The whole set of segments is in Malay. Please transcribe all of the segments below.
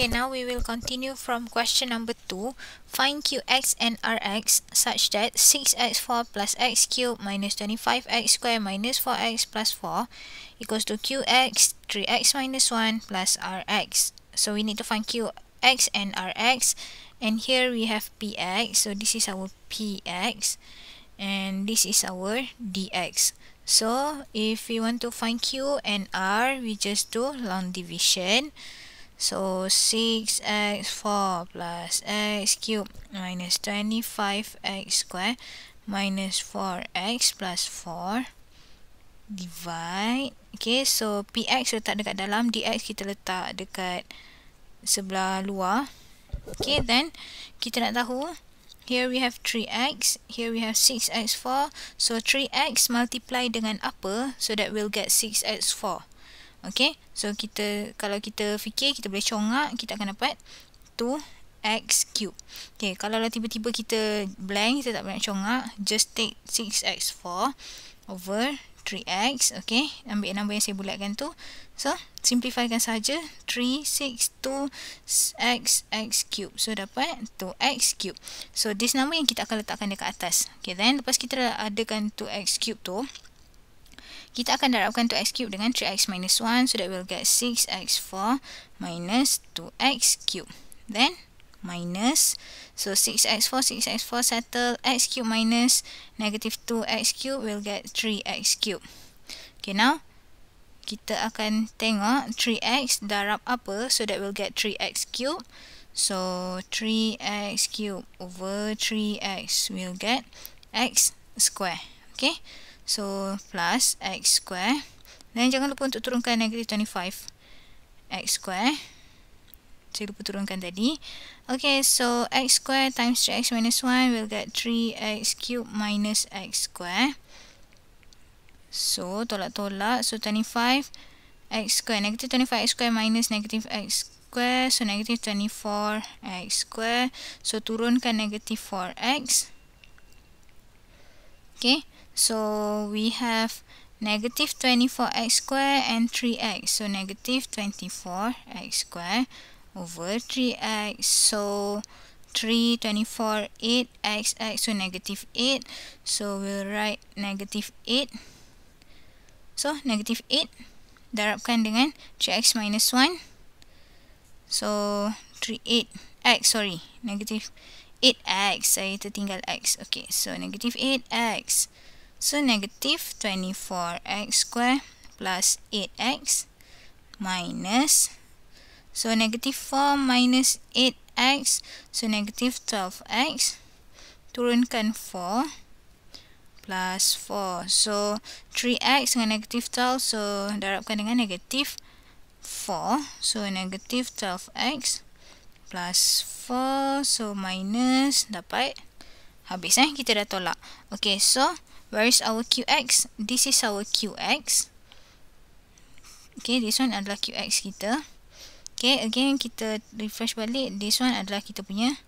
Okay, now we will continue from question number 2. Find qx and rx such that 6x4 plus x cubed minus 25x squared minus 4x plus 4 equals to qx 3x minus 1 plus rx. So we need to find qx and rx. And here we have px. So this is our px. And this is our dx. So if we want to find q and r, we just do long division. So 6x4 plus x cube mm, minus 25x square minus 4x plus 4 divide. Okay, so px letak dekat dalam, dx kita letak dekat sebelah luar. Okay, then kita nak tahu here we have 3x, here we have 6x4. So 3x multiply dengan apa so that we'll get 6x4. Okay, so kita kalau kita fikir kita boleh congak, kita akan dapat 2x cube. Okay, kalau lah tiba-tiba kita blank, kita tak banyak congak, just take 6x4 over 3x. Okay, ambil nombor yang saya bulatkan tu. So, simplifykan saja 3, 6, 2x, x cube. So, dapat 2x cube. So, this number yang kita akan letakkan dekat atas. Okay, then lepas kita adakan 2x cube tu, kita akan darabkan 2x cube dengan 3x minus 1 so that we'll get 6x4 minus 2x cube. Then minus so 6x4 6x4 settle x cube minus negative 2x cube will get 3x cube. Okay now kita akan tengok 3x darab apa so that we'll get 3x cube. So 3x cube over 3x will get x square. Okay. So, plus x square. Dan jangan lupa untuk turunkan negatif 25x square. Saya lupa turunkan tadi. Okay, so x square times 3x minus 1 will get 3x cube minus x square. So, tolak-tolak. So, 25x square. Negative 25x square minus negative x square. So, negative 24x square. So, turunkan negative 4x. Okay. So we have negative 24x squared and 3x. So negative 24x squared over 3x. So 3, 24, 8, x, x, so negative 8. So we'll write negative 8. So negative 8 darabkan dengan 3x minus 1. So 3, 8, x, sorry, negative 8x. Saya tertinggal x. Okay, so negative 8x. So, negative 24x square plus 8x minus. So, negative 4 minus 8x. So, negative 12x. Turunkan 4 plus 4. So, 3x dengan negative 12. So, darabkan dengan negatif 4. So, negative 12x plus 4. So, minus dapat. Habis eh, kita dah tolak. Okay, so where is our qx? This is our qx. Okay, this one adalah qx kita. Okay, again kita refresh balik. This one adalah kita punya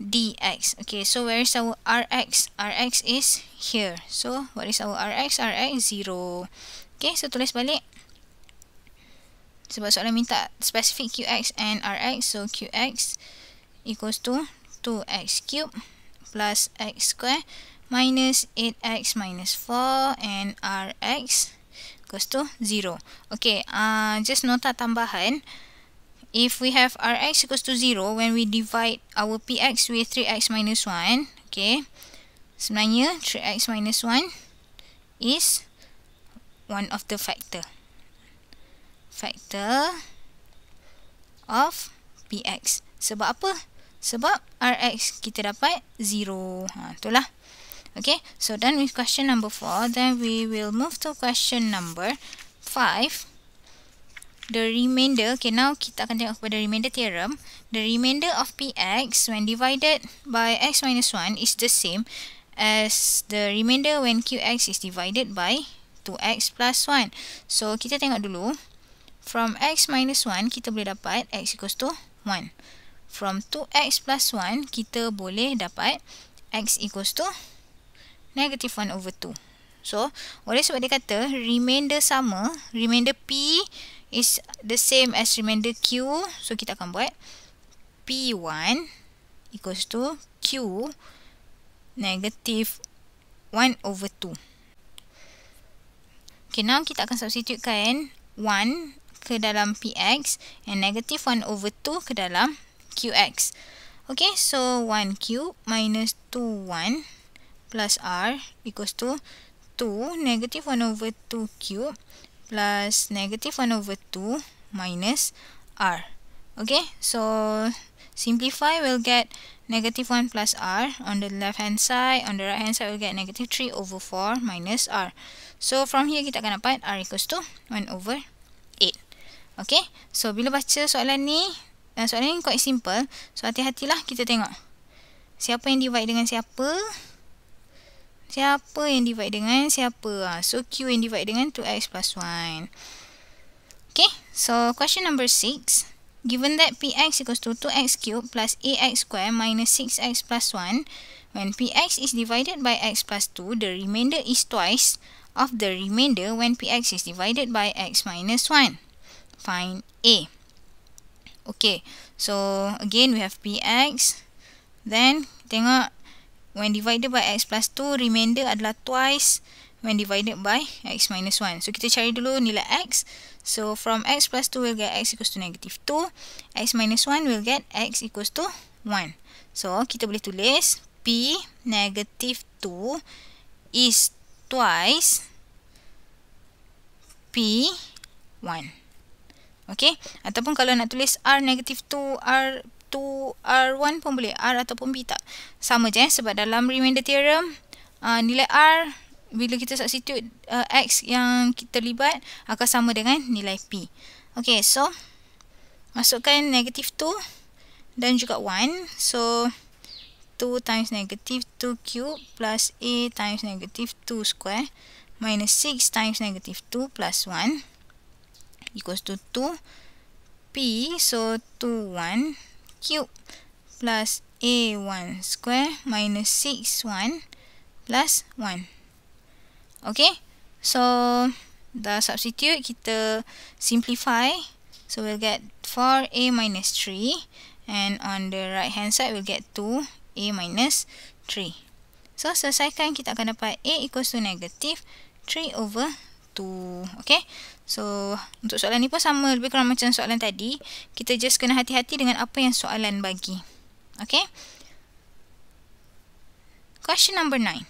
dx. Okay, so where is our rx? rx is here. So, what is our rx? rx 0. Okay, so tulis balik. Sebab soalan minta specific qx and rx. So, qx equals to 2x cube plus x square minus 8x minus 4 and rx equals to 0. Okay, uh, just nota tambahan. If we have rx equals to 0, when we divide our px with 3x minus 1, okay, sebenarnya 3x minus 1 is one of the factor. Factor of px. Sebab apa? Sebab rx kita dapat 0. Ha, itulah. Okay, so done with question number four, Then we will move to question number five. The remainder, okay, now kita akan tengok kepada remainder theorem. The remainder of px when divided by x minus 1 is the same as the remainder when qx is divided by 2x plus 1. So, kita tengok dulu. From x minus 1, kita boleh dapat x equals to 1. From 2x plus 1, kita boleh dapat x equals to negative 1 over 2. So, oleh sebab dia kata remainder sama, remainder P is the same as remainder Q. So, kita akan buat P1 equals to Q negative 1 over 2. Okay, now kita akan substitutkan 1 ke dalam PX and negative 1 over 2 ke dalam QX. Okay, so 1 cube minus 2 1 plus R equals to 2 negative 1 over 2 cube plus negative 1 over 2 minus R. Okay, so simplify, we'll get negative 1 plus R on the left hand side. On the right hand side, we'll get negative 3 over 4 minus R. So, from here kita akan dapat R equals to 1 over 8. Okay, so bila baca soalan ni, eh, soalan ni quite simple. So, hati-hatilah kita tengok. Siapa yang divide dengan siapa? Siapa? Siapa yang divide dengan siapa? Ah, so, Q yang divide dengan 2X plus 1. Okay, so question number 6. Given that Px equals to 2X cubed plus AX square minus 6X plus 1, when Px is divided by X plus 2, the remainder is twice of the remainder when Px is divided by X minus 1. Find A. Okay, so again we have Px. Then, tengok when divided by x plus 2, remainder adalah twice when divided by x minus 1. So, kita cari dulu nilai x. So, from x plus 2, we'll get x equals to negative 2. x minus 1, we'll get x equals to 1. So, kita boleh tulis p negative 2 is twice p 1. Okay, ataupun kalau nak tulis R negative 2, R satu R1 pun boleh. R ataupun B tak. Sama je eh. Sebab dalam remainder theorem, uh, nilai R bila kita substitute uh, X yang kita libat akan sama dengan nilai P. Okay, so masukkan negative 2 dan juga 1. So, 2 times negative 2 cube plus A times negative 2 square minus 6 times negative 2 plus 1 equals to 2 P, so 2, 1 cube plus a1 square minus 6 1 plus 1. Okay, so the substitute kita simplify. So we'll get 4a minus 3 and on the right hand side we'll get 2a minus 3. So selesaikan kita akan dapat a equals to negative 3 over 2. Okay, So, untuk soalan ni pun sama lebih kurang macam soalan tadi. Kita just kena hati-hati dengan apa yang soalan bagi. Okay? Question number nine.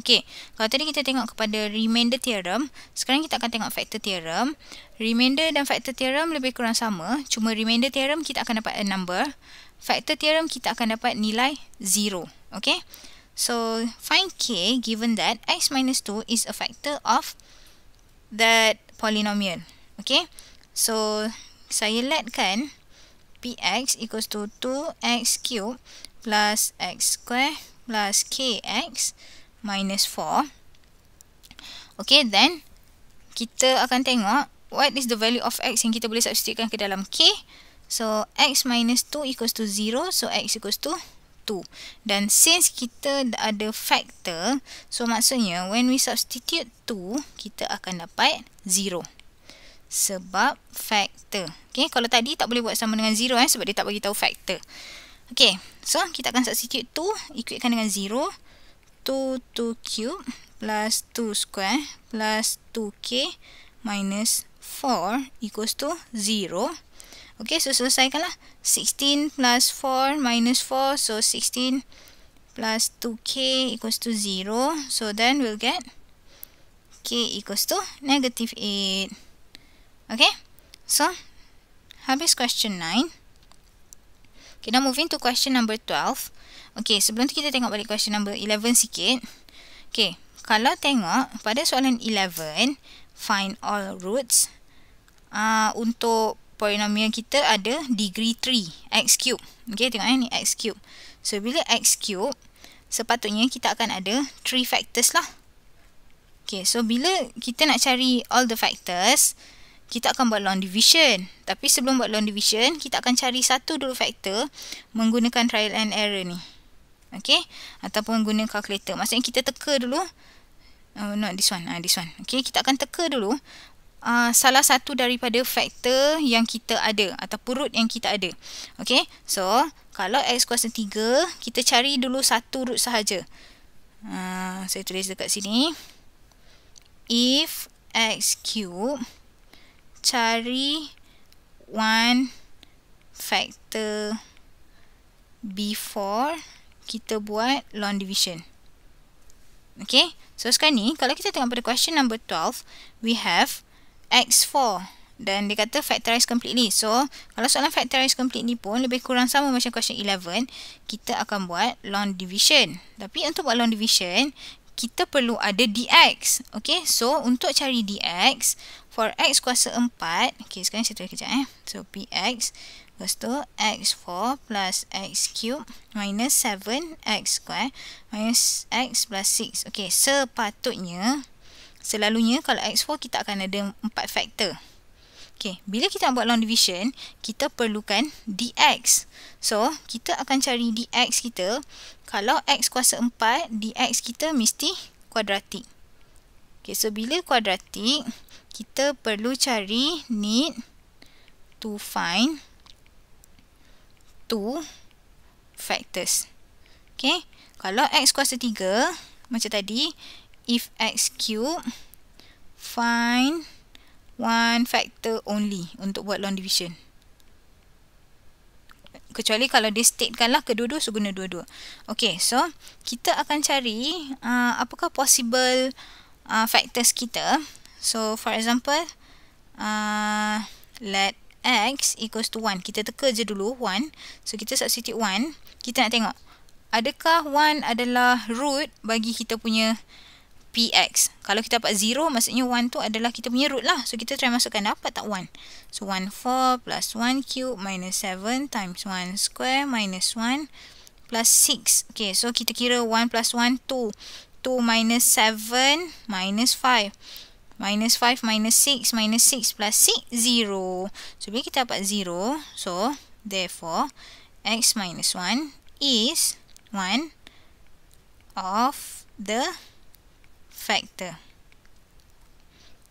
Okay, kalau tadi kita tengok kepada remainder theorem, sekarang kita akan tengok factor theorem. Remainder dan factor theorem lebih kurang sama, cuma remainder theorem kita akan dapat a number. Factor theorem kita akan dapat nilai 0. Okay? So, find k given that x minus 2 is a factor of that polynomial. Okay. So, saya letkan px equals to 2x cube plus x square plus kx minus 4. Okay, then kita akan tengok what is the value of x yang kita boleh substitutekan ke dalam k. So, x minus 2 equals to 0. So, x equals to tu dan since kita ada factor so maksudnya when we substitute tu kita akan dapat 0 sebab factor Okay, kalau tadi tak boleh buat sama dengan 0 eh sebab dia tak bagi tahu factor Okay, so kita akan substitute tu ikutkan dengan 0 2 to cube plus 2 square plus 2k minus 4 equals to Okey, so selesaikanlah. 16 plus 4 minus 4. So, 16 plus 2k equals to 0. So, then we'll get k equals to negative 8. Okey, so habis question 9. Okay, now moving to question number 12. Okay, sebelum tu kita tengok balik question number 11 sikit. Okay, kalau tengok pada soalan 11, find all roots uh, untuk polinomial kita ada degree 3 x cube. Okey tengok eh, ni x cube. So bila x cube sepatutnya kita akan ada 3 factors lah. Okey so bila kita nak cari all the factors kita akan buat long division. Tapi sebelum buat long division, kita akan cari satu dulu factor menggunakan trial and error ni. Okay? Ataupun guna calculator. Maksudnya kita teka dulu. Oh, not this one. Ah, this one. Okay, kita akan teka dulu uh, salah satu daripada faktor yang kita ada atau root yang kita ada. Okay, so kalau x kuasa 3, kita cari dulu satu root sahaja. Uh, saya tulis dekat sini. If x cube, cari one factor before kita buat long division. Okay, so sekarang ni, kalau kita tengok pada question number 12, we have x4 dan dia kata factorize completely. So, kalau soalan factorize completely pun lebih kurang sama macam question 11, kita akan buat long division. Tapi untuk buat long division, kita perlu ada dx. Okay, so untuk cari dx, for x kuasa 4, okay sekarang saya tulis kejap eh. So, px, lepas tu x4 plus x cube minus 7x square minus x plus 6. Okay, sepatutnya, Selalunya kalau X4 kita akan ada empat faktor. Okey, bila kita nak buat long division, kita perlukan dx. So, kita akan cari dx kita. Kalau x kuasa 4, dx kita mesti kuadratik. Okey, so bila kuadratik, kita perlu cari need to find two factors. Okey, kalau x kuasa 3, macam tadi, if x cube find one factor only untuk buat long division. Kecuali kalau dia statekan lah kedua-dua, so guna dua-dua. Okay, so kita akan cari uh, apakah possible uh, factors kita. So, for example, uh, let x equals to 1. Kita teka je dulu 1. So, kita substitute 1. Kita nak tengok. Adakah 1 adalah root bagi kita punya px. Kalau kita dapat 0, maksudnya 1 tu adalah kita punya root lah. So, kita try masukkan apa tak 1? So, 1 4 plus 1 cube minus 7 times 1 square minus 1 plus 6. Okay, so kita kira 1 plus 1, 2. 2 minus 7 minus 5. Minus 5 minus 6 minus 6 plus 6, 0. So, bila kita dapat 0, so, therefore, x minus 1 is 1 of the factor.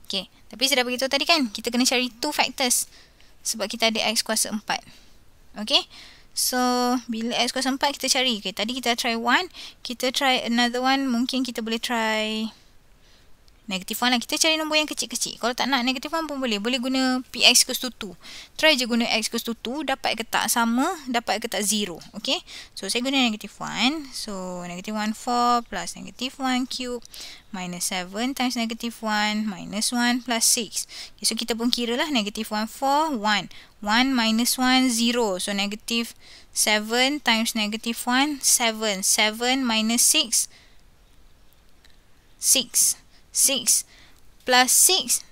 Okay. Tapi saya dah beritahu tadi kan, kita kena cari two factors. Sebab kita ada x kuasa 4. Okay. So, bila x kuasa 4, kita cari. Okay, tadi kita try one, Kita try another one. Mungkin kita boleh try... Negatif 1 lah. Kita cari nombor yang kecil-kecil. Kalau tak nak negatif 1 pun boleh. Boleh guna px kos to 2. Try je guna x kos to 2. Dapat ke tak sama, dapat ke tak 0. Okay. So, saya guna negatif 1. So, negatif 1 4 plus negatif 1 cube minus 7 times negatif 1 minus 1 plus 6. Okay, so, kita pun kira lah negatif 1 4 1. 1 minus 1 0. So, negatif 7 times negatif 1 7. 7 minus 6 6. 6 plus 6.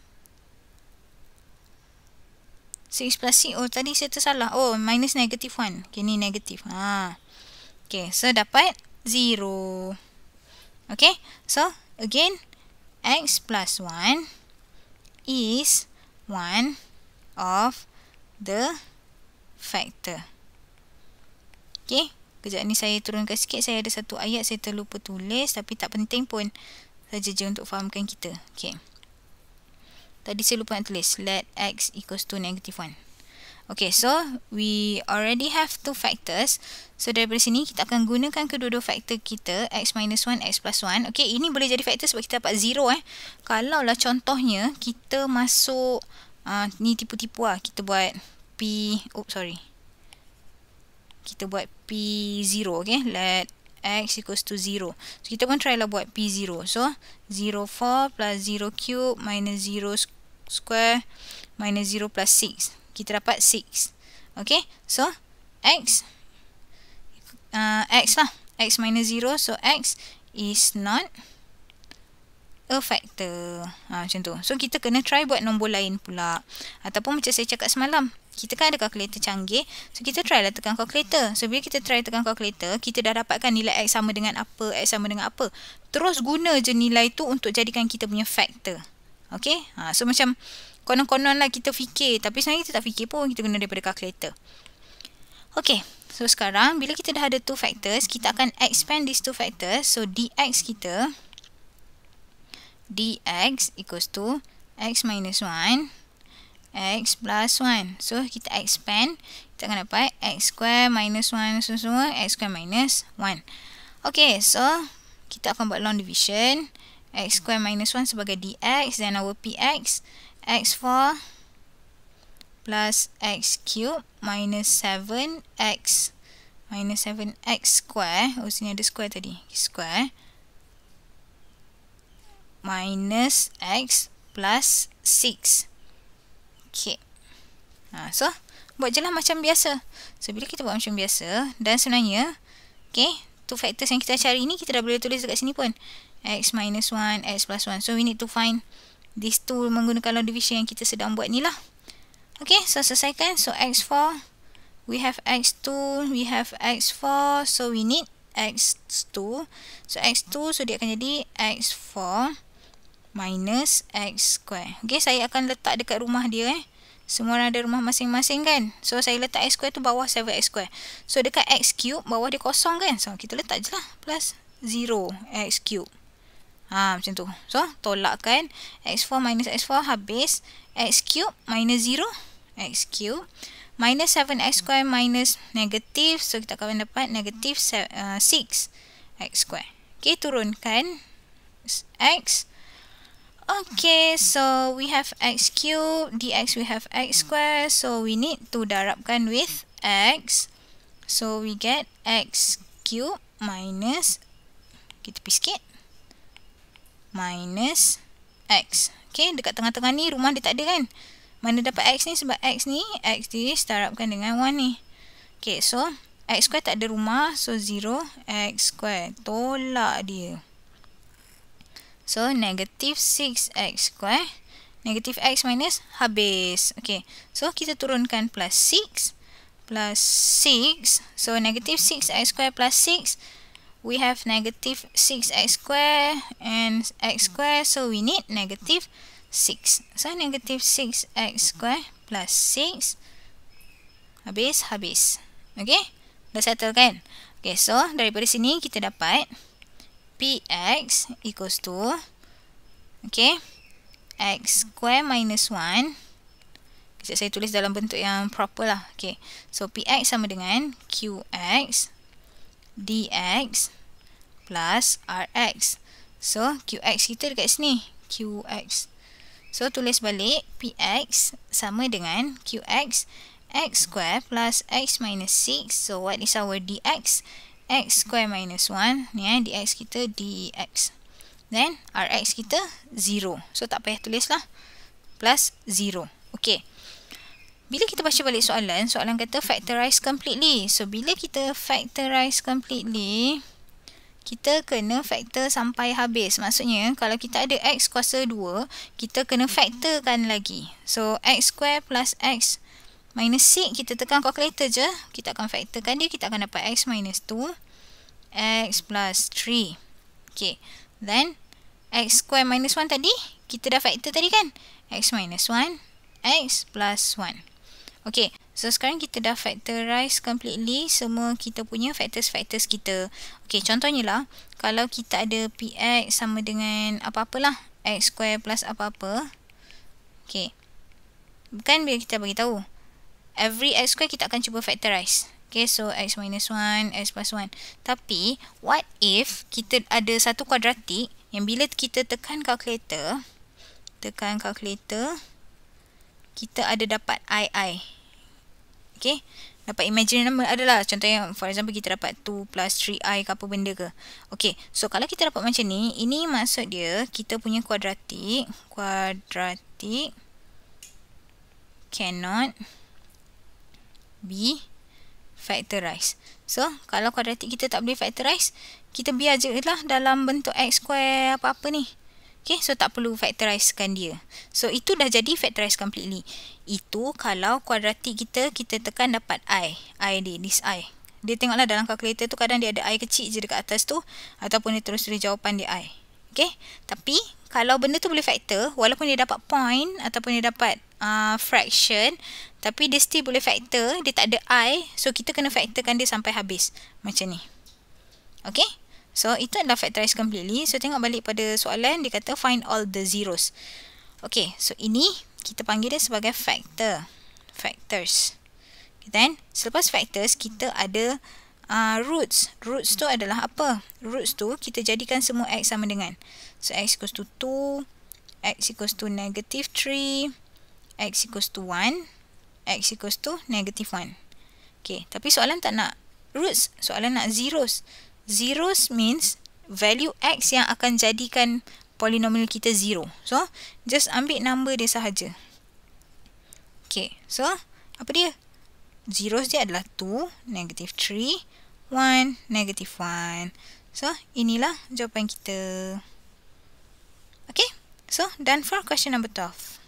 6 plus 6. Oh, tadi saya tersalah. Oh, minus negative 1. Okay, ni negative. Ha. Okay, so dapat 0. Okay, so again, x plus 1 is 1 of the factor. Okay, kejap ni saya turunkan sikit. Saya ada satu ayat saya terlupa tulis tapi tak penting pun saja je untuk fahamkan kita. Okay. Tadi saya lupa nak tulis. Let x equals to negative 1. Okay, so we already have two factors. So, daripada sini kita akan gunakan kedua-dua factor kita. X minus 1, X plus 1. Okay, ini boleh jadi faktor sebab kita dapat 0 eh. Kalau lah contohnya kita masuk, uh, ni tipu-tipu lah. Kita buat P, oops, sorry. Kita buat P0, okay. Let x equals to 0. So, kita pun try lah buat p0. So, 04 plus 0 cube minus 0 square minus 0 plus 6. Kita dapat 6. Okay. So, x. Uh, x lah. x minus 0. So, x is not a factor. Ha, macam tu. So, kita kena try buat nombor lain pula. Ataupun macam saya cakap semalam. Kita kan ada kalkulator canggih. So, kita try lah tekan calculator. So, bila kita try tekan kalkulator, kita dah dapatkan nilai X sama dengan apa, X sama dengan apa. Terus guna je nilai tu untuk jadikan kita punya factor. Okay? Ha, so, macam konon-konon lah kita fikir. Tapi sebenarnya kita tak fikir pun kita guna daripada kalkulator. Okay. So, sekarang bila kita dah ada two factors, kita akan expand these two factors. So, dx kita dx equals to x minus 1 x plus 1 so kita expand kita akan dapat x square minus 1 so semua x square minus 1 ok so kita akan buat long division x square minus 1 sebagai dx then our px x4 plus x cube minus 7x minus 7x square oh sini ada square tadi square minus x plus 6. Okay. Ha, so, buat je lah macam biasa. So, bila kita buat macam biasa, dan sebenarnya, okay, two factors yang kita cari ni, kita dah boleh tulis dekat sini pun. x minus 1, x plus 1. So, we need to find these two menggunakan law division yang kita sedang buat ni lah. Okay, so selesaikan. So, x4, we have x2, we have x4, so we need x2. So, x2, so dia akan jadi x4 minus x square. Okey, saya akan letak dekat rumah dia eh. Semua orang ada rumah masing-masing kan? So, saya letak x square tu bawah 7x square. So, dekat x cube, bawah dia kosong kan? So, kita letak je lah. Plus 0 x cube. Ha, macam tu. So, tolak kan x4 minus x4 habis. x cube minus 0 x cube. Minus 7x square minus negatif. So, kita akan dapat negatif 6x uh, square. Okey, turunkan x square. Okay, so we have x cubed, dx we have x square. so we need to darabkan with x. So we get x cubed minus, kita pergi sikit, minus x. Okay, dekat tengah-tengah ni rumah dia tak ada kan? Mana dapat x ni? Sebab x ni, x di darabkan dengan 1 ni. Okay, so x square tak ada rumah, so 0, x square. tolak dia. So, negative 6x square. Negative x minus habis. Okay. So, kita turunkan plus 6. Plus 6. So, negative 6x square plus 6. We have negative 6x square and x square. So, we need negative 6. So, negative 6x square plus 6. Habis, habis. Okay. Dah settle kan? Okay. So, daripada sini kita dapat px equals to okay x square minus 1 kejap saya tulis dalam bentuk yang proper lah okay so px sama dengan qx dx plus rx so qx kita dekat sini qx so tulis balik px sama dengan qx x square plus x minus 6 so what is our dx x square minus 1 ni eh, dx kita dx then rx kita 0 so tak payah tulis lah plus 0 ok bila kita baca balik soalan soalan kata factorize completely so bila kita factorize completely kita kena factor sampai habis maksudnya kalau kita ada x kuasa 2 kita kena factorkan lagi so x square plus x square minus 6 kita tekan calculator je kita akan faktorkan dia kita akan dapat x minus 2 x plus 3 okay then x square minus 1 tadi kita dah factor tadi kan x minus 1 x plus 1 okay so sekarang kita dah factorize completely semua kita punya factors-factors kita okay contohnya lah kalau kita ada px sama dengan apa-apalah x square plus apa-apa okay kan bila kita bagi tahu every x square kita akan cuba factorize. Okay, so x minus 1, x plus 1. Tapi, what if kita ada satu kuadratik yang bila kita tekan kalkulator, tekan kalkulator, kita ada dapat i, Okay, dapat imaginary number adalah contohnya, for example, kita dapat 2 plus 3i ke apa benda ke. Okay, so kalau kita dapat macam ni, ini maksud dia kita punya kuadratik, kuadratik cannot... B factorize. So, kalau kuadratik kita tak boleh factorize, kita biar je lah dalam bentuk x square apa-apa ni. Okay, so tak perlu factorizekan dia. So, itu dah jadi factorize completely. Itu kalau kuadratik kita, kita tekan dapat i. I dia, this i. Dia tengoklah dalam kalkulator tu kadang dia ada i kecil je dekat atas tu ataupun dia terus tulis jawapan dia i. Okay, tapi kalau benda tu boleh factor, walaupun dia dapat point ataupun dia dapat uh, fraction, tapi dia still boleh factor dia tak ada i so kita kena factorkan dia sampai habis macam ni okay? so itu adalah factorize completely so tengok balik pada soalan dia kata find all the zeros okay? so ini kita panggil dia sebagai factor factors okay, then selepas factors kita ada uh, roots roots tu adalah apa roots tu kita jadikan semua x sama dengan so x equals to 2 x equals to negative 3 x equals to 1 x equals to negative 1. Okay, tapi soalan tak nak roots, soalan nak zeros. Zeros means value x yang akan jadikan polinomial kita zero. So, just ambil number dia sahaja. Okay, so, apa dia? Zeros dia adalah 2, negative 3, 1, negative 1. So, inilah jawapan kita. Okay, so, done for question number 12.